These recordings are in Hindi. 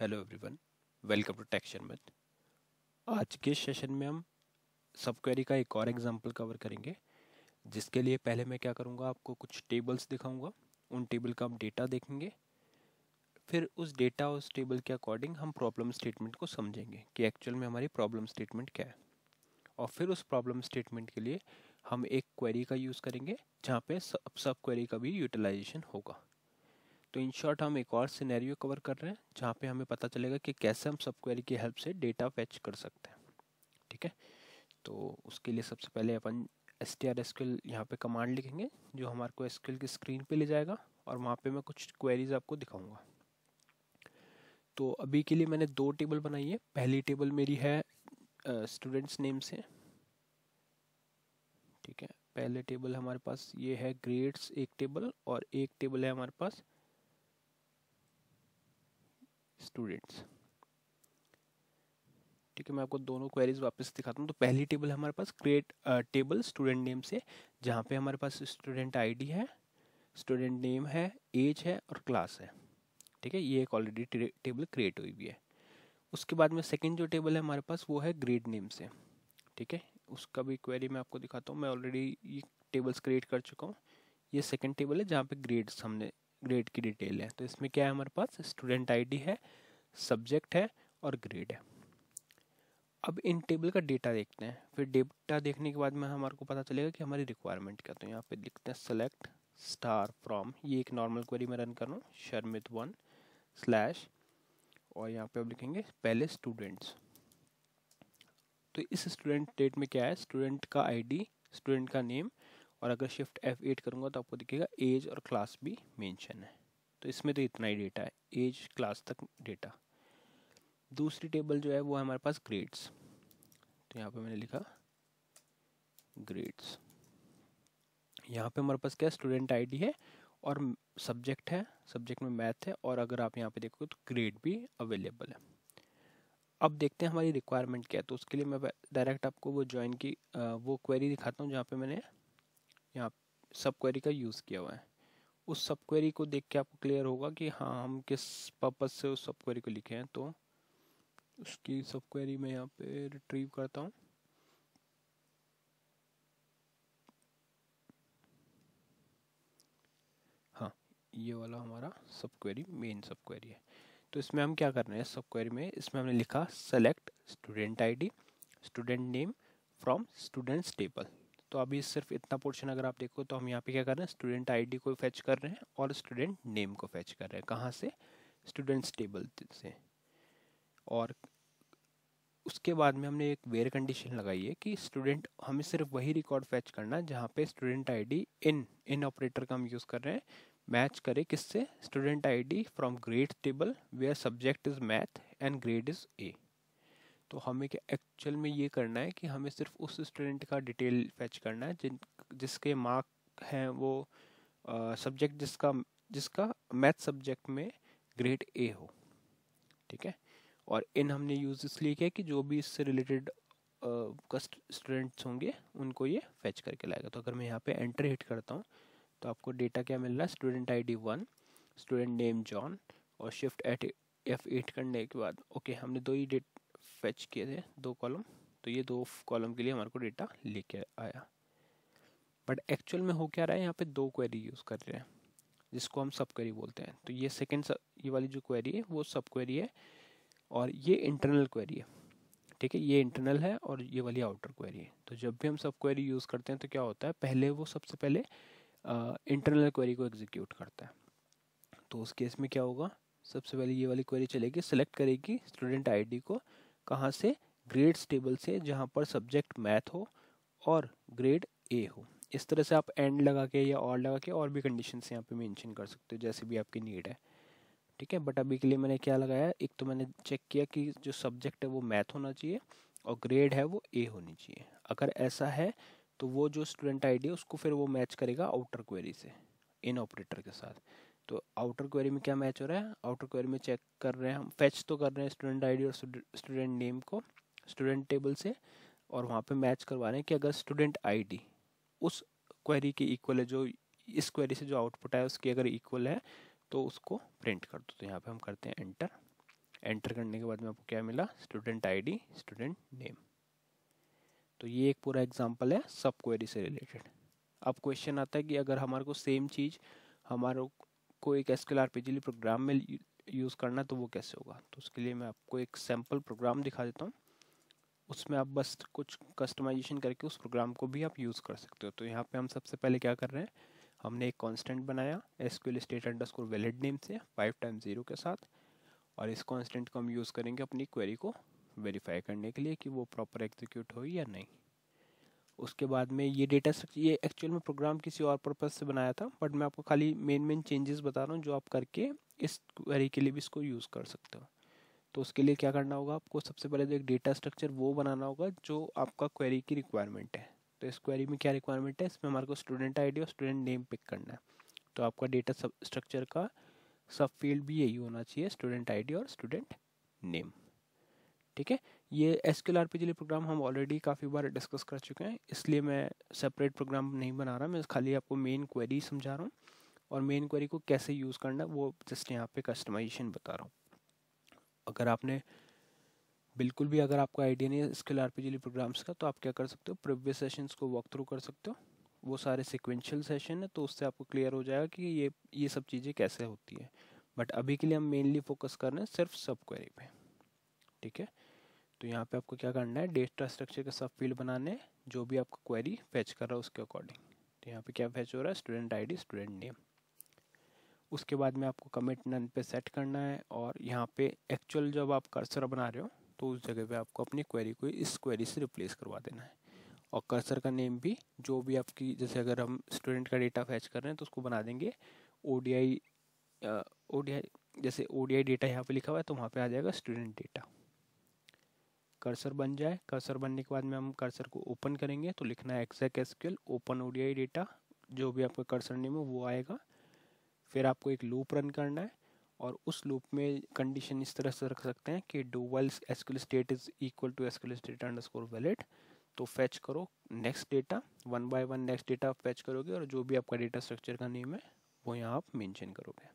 हेलो एवरीवन वेलकम टू टेक्शन मत आज के सेशन में हम सब क्वेरी का एक और एग्जांपल कवर करेंगे जिसके लिए पहले मैं क्या करूँगा आपको कुछ टेबल्स दिखाऊंगा उन टेबल का हम डेटा देखेंगे फिर उस डेटा उस टेबल के अकॉर्डिंग हम प्रॉब्लम स्टेटमेंट को समझेंगे कि एक्चुअल में हमारी प्रॉब्लम स्टेटमेंट क्या है और फिर उस प्रॉब्लम स्टेटमेंट के लिए हम एक क्वेरी का यूज़ करेंगे जहाँ पे सब सब क्वेरी का भी यूटिलाइजेशन होगा तो इन शॉर्ट हम एक और सिनेरियो कवर कर रहे हैं जहाँ पे हमें पता चलेगा कि कैसे हम सब क्वेरी की हेल्प से डेटा फैच कर सकते हैं ठीक है तो उसके लिए सबसे पहले अपन एस टी आर एसक्यूल यहाँ पर कमांड लिखेंगे जो हमारे को एसक्यूल की स्क्रीन पर ले जाएगा और वहाँ पर मैं कुछ क्वेरीज आपको दिखाऊँगा तो अभी के लिए मैंने दो टेबल बनाई है पहली टेबल मेरी है स्टूडेंट्स नेम से ठीक है पहले टेबल हमारे पास ये है ग्रेड्स एक टेबल और एक टेबल है हमारे पास स्टूडेंट्स ठीक है मैं आपको दोनों क्वेरीज वापस दिखाता हूँ तो पहली टेबल हमारे पास क्रिएट टेबल स्टूडेंट नेम से जहाँ पे हमारे पास स्टूडेंट आईडी है स्टूडेंट नेम है एज है और क्लास है ठीक है ये एक ऑलरेडी टेबल क्रिएट हुई भी है उसके बाद में सेकेंड जो टेबल है हमारे पास वो है ग्रेड नेम से ठीक है उसका भी क्वेरी मैं आपको दिखाता हूँ मैं ऑलरेडी ये टेबल्स क्रिएट कर चुका हूँ ये सेकेंड टेबल है जहाँ पर ग्रेड्स हमने ग्रेड की डिटेल है तो इसमें क्या है हमारे पास स्टूडेंट आईडी है सब्जेक्ट है और ग्रेड है अब इन टेबल का डेटा देखते हैं फिर डेटा देखने के बाद में हमारे को पता चलेगा कि हमारी रिक्वायरमेंट क्या तो यहाँ पे लिखते हैं सेलेक्ट स्टार फ्रॉम ये एक नॉर्मल क्वेरी में रन कर रहा हूँ शर्मित वन स्लैश और यहाँ पे अब लिखेंगे पहले स्टूडेंट्स तो इस स्टूडेंट डेट में क्या है स्टूडेंट का आईडी स्टूडेंट का नेम और अगर शिफ्ट F8 करूँगा तो आपको दिखेगा एज और क्लास भी मेंशन है तो इसमें तो इतना ही डेटा है एज क्लास तक डेटा दूसरी टेबल जो है वो है हमारे पास ग्रेड्स तो यहाँ पे मैंने लिखा ग्रेड्स यहाँ पे हमारे पास क्या स्टूडेंट आईडी है और सब्जेक्ट है सब्जेक्ट में मैथ है और अगर आप यहाँ पे देखोगे तो ग्रेड भी अवेलेबल है अब देखते हैं हमारी रिक्वायरमेंट क्या है तो उसके लिए मैं डायरेक्ट आपको वो ज्वाइन की वो क्वेरी दिखाता हूँ जहाँ पे मैंने यहाँ सब क्वेरी का यूज़ किया हुआ है उस सब क्वेरी को देख के आपको क्लियर होगा कि हाँ हम किस पर्पज़ से उस सब क्वेरी को लिखे हैं तो उसकी सब क्वेरी मैं यहाँ पे रिट्रीव करता हूँ हाँ ये वाला हमारा सब क्वेरी मेन सब क्वेरी है तो इसमें हम क्या कर रहे हैं सब क्वेरी में इसमें हमने लिखा select student ID student name from students table तो अभी सिर्फ इतना पोर्शन अगर आप देखो तो हम यहाँ पे क्या कर रहे हैं स्टूडेंट आईडी को फेच कर रहे हैं और स्टूडेंट नेम को फेच कर रहे हैं कहाँ से स्टूडेंट्स टेबल से और उसके बाद में हमने एक वेयर कंडीशन लगाई है कि स्टूडेंट हमें सिर्फ वही रिकॉर्ड फैच करना है जहाँ पर student ID in in operator का हम यूज़ कर रहे हैं मैच करे किससे student ID from grade table where subject is math and grade is A तो हमें क्या एक्चुअल में ये करना है कि हमें सिर्फ उस स्टूडेंट का डिटेल फैच करना है जिन जिसके मार्क हैं वो सब्जेक्ट जिसका जिसका मैथ सब्जेक्ट में ग्रेड ए हो ठीक है और इन हमने यूज़ इसलिए किया कि जो भी इससे रिलेटेड कस्ट स्टूडेंट्स होंगे उनको ये फैच करके लाएगा तो अगर मैं यहाँ पे एंटर हिट करता हूँ तो आपको डेटा क्या मिल रहा है student ID one student name John और शिफ्ट एट एफ एट करने के बाद ओके हमने दो ही डेट फेच किए थे दो कॉलम तो ये दो कॉलम के लिए हमारे को डेटा लेके आया बट एक्चुअल में हो क्या रहा है यहाँ पे दो क्वेरी यूज़ कर रहे हैं जिसको हम सब क्वेरी बोलते हैं तो ये सेकेंड ये वाली जो क्वेरी है वो सब क्वेरी है और ये इंटरनल क्वेरी है ठीक है ये इंटरनल है और ये वाली आउटर क्वेरी है तो जब भी हम सब क्वेरी यूज़ करते हैं तो क्या होता है पहले वो सबसे पहले इंटरनल क्वेरी को एग्जीक्यूट करता है तो उस केस में क्या होगा सबसे पहले ये वाली क्वेरी चलेगी सेलेक्ट करेगी स्टूडेंट आईडी को कहाँ से ग्रेड्स टेबल से जहाँ पर सब्जेक्ट मैथ हो और ग्रेड ए हो इस तरह से आप एंड लगा के या और लगा के और भी कंडीशन से यहाँ पे मेंशन कर सकते हो जैसे भी आपकी नीड है ठीक है बट अभी के लिए मैंने क्या लगाया एक तो मैंने चेक किया कि जो सब्जेक्ट है वो मैथ होना चाहिए और ग्रेड है वो ए होनी चाहिए अगर ऐसा है तो वो जो स्टूडेंट आईडी है उसको फिर वो मैच करेगा आउटर क्वेरी से इन ऑपरेटर के साथ तो आउटर क्वेरी में क्या मैच हो रहा है आउटर क्वेरी में चेक कर रहे हैं हम फैच तो कर रहे हैं स्टूडेंट आईडी और स्टूडेंट नेम को स्टूडेंट टेबल से और वहाँ पे मैच करवा रहे हैं कि अगर स्टूडेंट आईडी उस क्वेरी के इक्वल है जो इस क्वेरी से जो आउटपुट आया उसकी अगर इक्वल है तो उसको प्रिंट कर दो तो यहाँ पे हम करते हैं एंटर एंटर करने के बाद में आपको क्या मिला स्टूडेंट आईडी स्टूडेंट नेम तो ये एक पूरा एग्जाम्पल है सब क्वेरी से रिलेटेड अब क्वेश्चन आता है कि अगर हमारे को सेम चीज़ हमारे आपको एक एस क्यू प्रोग्राम में यूज़ करना है तो वो कैसे होगा तो उसके लिए मैं आपको एक सैम्पल प्रोग्राम दिखा देता हूँ उसमें आप बस कुछ कस्टमाइजेशन करके उस प्रोग्राम को भी आप यूज़ कर सकते हो तो यहाँ पे हम सबसे पहले क्या कर रहे हैं हमने एक कांस्टेंट बनाया SQL state underscore valid name से फाइव टाइम ज़ीरो के साथ और इस कांस्टेंट को हम यूज़ करेंगे अपनी क्वेरी को वेरीफाई करने के लिए कि वो प्रॉपर एग्जीक्यूट हुई या नहीं उसके बाद में ये डेटा स्ट्रक्चर ये एक्चुअल में प्रोग्राम किसी और पर्पज़ से बनाया था बट मैं आपको खाली मेन मेन चेंजेस बता रहा हूँ जो आप करके इस क्वेरी के लिए भी इसको यूज़ कर सकते हो तो उसके लिए क्या करना होगा आपको सबसे पहले तो एक डेटा स्ट्रक्चर वो बनाना होगा जो आपका क्वेरी की रिक्वायरमेंट है तो इस क्वेरी में क्या रिक्वायरमेंट है इसमें हमारे को स्टूडेंट आई और स्टूडेंट नेम पिक करना है तो आपका डेटा स्ट्रक्चर का सब फील्ड भी यही होना चाहिए स्टूडेंट आई और स्टूडेंट नेम ठीक है ये S R P G program हम ऑलरेडी काफ़ी बार डिस्कस कर चुके हैं इसलिए मैं सेपरेट प्रोग्राम नहीं बना रहा मैं खाली आपको मेन क्वेरी समझा रहा हूँ और मेन क्वेरी को कैसे यूज़ करना है वो जस्ट यहाँ पे कस्टमाइजेशन बता रहा हूँ अगर आपने बिल्कुल भी अगर आपको आइडिया नहीं है SQL R P G programs का तो आप क्या कर सकते हो प्रीवियस सेशंस को वॉक थ्रू कर सकते हो वो सारे सिक्वेंशियल सेशन है तो उससे आपको क्लियर हो जाएगा कि ये ये सब चीज़ें कैसे होती है बट अभी के लिए हम मेनली फोकस कर रहे हैं सिर्फ सब क्वेरी पे ठीक है तो यहाँ पे आपको क्या करना है डेटा स्ट्रक्चर के सब फील्ड बनाने जो भी आपका क्वेरी फैच कर रहा है उसके अकॉर्डिंग तो यहाँ पे क्या फैच हो रहा है स्टूडेंट आईडी स्टूडेंट नेम उसके बाद में आपको कमिट नन पे सेट करना है और यहाँ पे एक्चुअल जब आप कर्सर बना रहे हो तो उस जगह पे आपको अपनी क्वेरी को इस क्वेरी से रिप्लेस करवा देना है और कर्सर का नेम भी जो भी आपकी जैसे अगर हम स्टूडेंट का डेटा फैच कर रहे हैं तो उसको बना देंगे O D I O D I जैसे ओ डी आई डेटा यहाँ पर लिखा हुआ है तो वहाँ पर आ जाएगा स्टूडेंट डेटा कर्सर बन जाए कर्सर बनने के बाद में हम कर्सर को ओपन करेंगे तो लिखना है exec SQL open ODI data जो भी आपका कर्सर नेम हो वो आएगा फिर आपको एक लूप रन करना है और उस लूप में कंडीशन इस तरह से रख सकते हैं कि डोवल्स SQL state is equal to SQL state under valid तो फैच करो next data one by one next data आप फैच करोगे और जो भी आपका डेटा स्ट्रक्चर का नेम है वो यहाँ आप मेंशन करोगे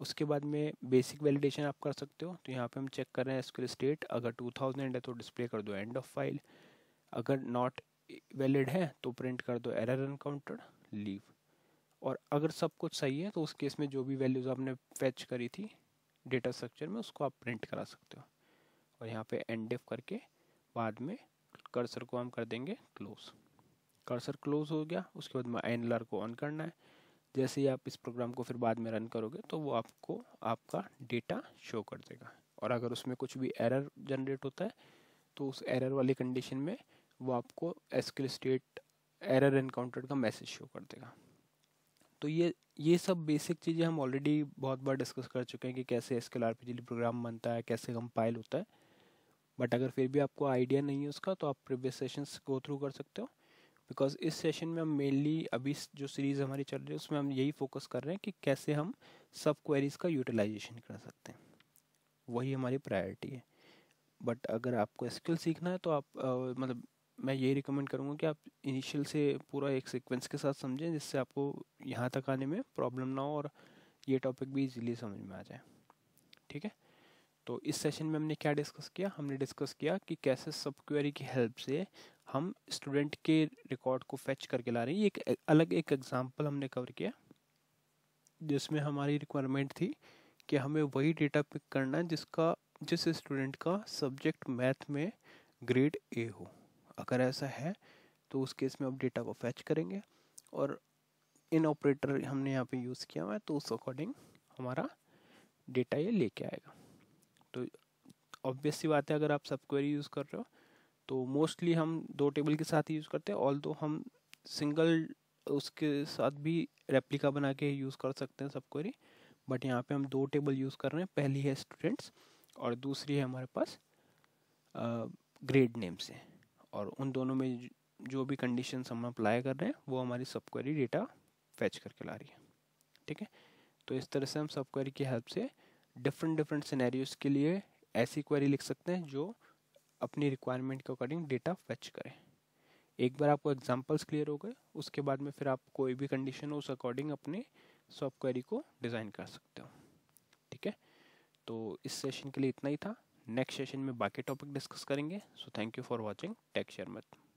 उसके बाद में बेसिक वैलिडेशन आप कर सकते हो तो यहाँ पे हम चेक कर रहे हैं एसक्यूएल स्टेट अगर 2000 है तो डिस्प्ले कर दो एंड ऑफ फाइल अगर नॉट वैलिड है तो प्रिंट कर दो एरर अनकाउंटर लीव और अगर सब कुछ सही है तो उस केस में जो भी वैल्यूज़ आपने फैच करी थी डेटा स्ट्रक्चर में उसको आप प्रिंट करा सकते हो और यहाँ पे एंड करके बाद में कर्सर को हम कर देंगे क्लोज कर्सर क्लोज हो गया उसके बाद में एन को ऑन करना है जैसे ही आप इस प्रोग्राम को फिर बाद में रन करोगे तो वो आपको आपका डेटा शो कर देगा और अगर उसमें कुछ भी एरर जनरेट होता है तो उस एरर वाली कंडीशन में वो आपको एसक्यूएल स्टेट एरर इनकाउंटर का मैसेज शो कर देगा तो ये ये सब बेसिक चीज़ें हम ऑलरेडी बहुत बार डिस्कस कर चुके हैं कि कैसे एस एल आर प्रोग्राम बनता है कैसे कंपाइल होता है बट अगर फिर भी आपको आइडिया नहीं है उसका तो आप प्रीवियस सेशंस गो थ्रू कर सकते हो बिकॉज इस सेशन में हम मेनली अभी जो सीरीज़ हमारी चल रही है उसमें हम यही फोकस कर रहे हैं कि कैसे हम सब क्वेरीज़ का यूटिलाइजेशन कर सकते हैं वही हमारी प्रायोरिटी है बट अगर आपको स्किल सीखना है तो आप आ, मतलब मैं यही रिकमेंड करूँगा कि आप इनिशियल से पूरा एक सीक्वेंस के साथ समझें जिससे आपको यहाँ तक आने में प्रॉब्लम ना हो और ये टॉपिक भी इजीली समझ में आ जाए ठीक है तो इस सेशन में हमने क्या डिस्कस किया हमने डिस्कस किया कि कैसे सब क्वेरी की हेल्प से हम स्टूडेंट के रिकॉर्ड को फैच करके ला रहे हैं एक अलग एक एग्जाम्पल हमने कवर किया जिसमें हमारी रिक्वायरमेंट थी कि हमें वही डेटा पिक करना है जिसका जिस स्टूडेंट का सब्जेक्ट मैथ में ग्रेड ए हो अगर ऐसा है तो उस केस में आप डेटा को फैच करेंगे और इन ऑपरेटर हमने यहाँ पे यूज़ किया हुआ है तो उस अकॉर्डिंग हमारा डेटा ये लेके आएगा तो ऑब्वियस सी बात है अगर आप सब क्वेरी यूज़ कर रहे हो तो मोस्टली हम दो टेबल के साथ ही यूज़ करते हैं ऑल दो हम सिंगल उसके साथ भी रेप्लिका बना के यूज़ कर सकते हैं सब क्वेरी बट यहाँ पे हम दो टेबल यूज़ कर रहे हैं पहली है स्टूडेंट्स और दूसरी है हमारे पास ग्रेड नेम से और उन दोनों में जो भी कंडीशन हम अप्लाई कर रहे हैं वो हमारी सब क्वेरी डेटा फैच करके ला रही है ठीक है तो इस तरह से हम सब क्वेरी की हेल्प से डिफरेंट डिफरेंट सिनेरियोस के लिए ऐसी क्वेरी लिख सकते हैं जो अपनी रिक्वायरमेंट के अकॉर्डिंग डेटा फेच करें एक बार आपको एग्जांपल्स क्लियर हो गए उसके बाद में फिर आप कोई भी कंडीशन हो उस अकॉर्डिंग अपने सॉफ्ट क्वेरी को डिज़ाइन कर सकते हो ठीक है तो इस सेशन के लिए इतना ही था नेक्स्ट सेशन में बाकी टॉपिक डिस्कस करेंगे so thank you for watching टेक्शर मत